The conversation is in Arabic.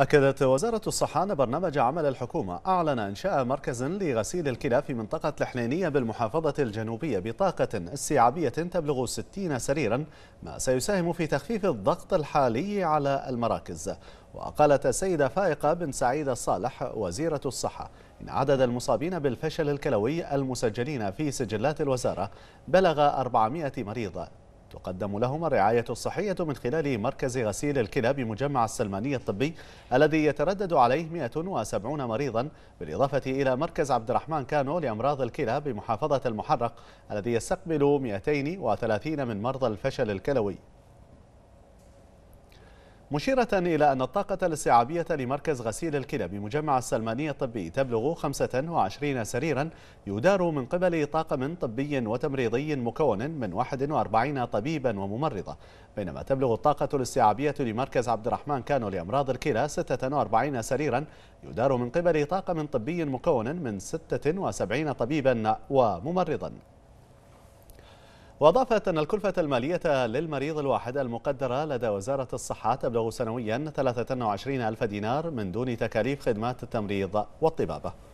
أكدت وزارة الصحة أن برنامج عمل الحكومة أعلن إنشاء مركز لغسيل الكلى في منطقة الحنينية بالمحافظة الجنوبية بطاقة استيعابية تبلغ 60 سريرا ما سيساهم في تخفيف الضغط الحالي على المراكز وقالت السيدة فائقة بن سعيد الصالح وزيرة الصحة إن عدد المصابين بالفشل الكلوي المسجلين في سجلات الوزارة بلغ 400 مريض تقدم لهم الرعاية الصحية من خلال مركز غسيل الكلى بمجمع السلماني الطبي الذي يتردد عليه 170 مريضا بالإضافة إلى مركز عبد الرحمن كانو لأمراض الكلى بمحافظة المحرق الذي يستقبل 230 من مرضى الفشل الكلوي مشيرة إلى أن الطاقة الاستيعابية لمركز غسيل الكلى بمجمع السلمانية الطبي تبلغ 25 سريرا يدار من قبل طاقم طبي وتمريضي مكون من 41 طبيبا وممرضة بينما تبلغ الطاقة الاستيعابية لمركز عبد الرحمن كانو لأمراض الكلى 46 سريرا يدار من قبل طاقم طبي مكون من 76 طبيبا وممرضا وأضافت أن الكلفة المالية للمريض الواحد المقدرة لدى وزارة الصحة تبلغ سنويا 23 ألف دينار من دون تكاليف خدمات التمريض والطبابة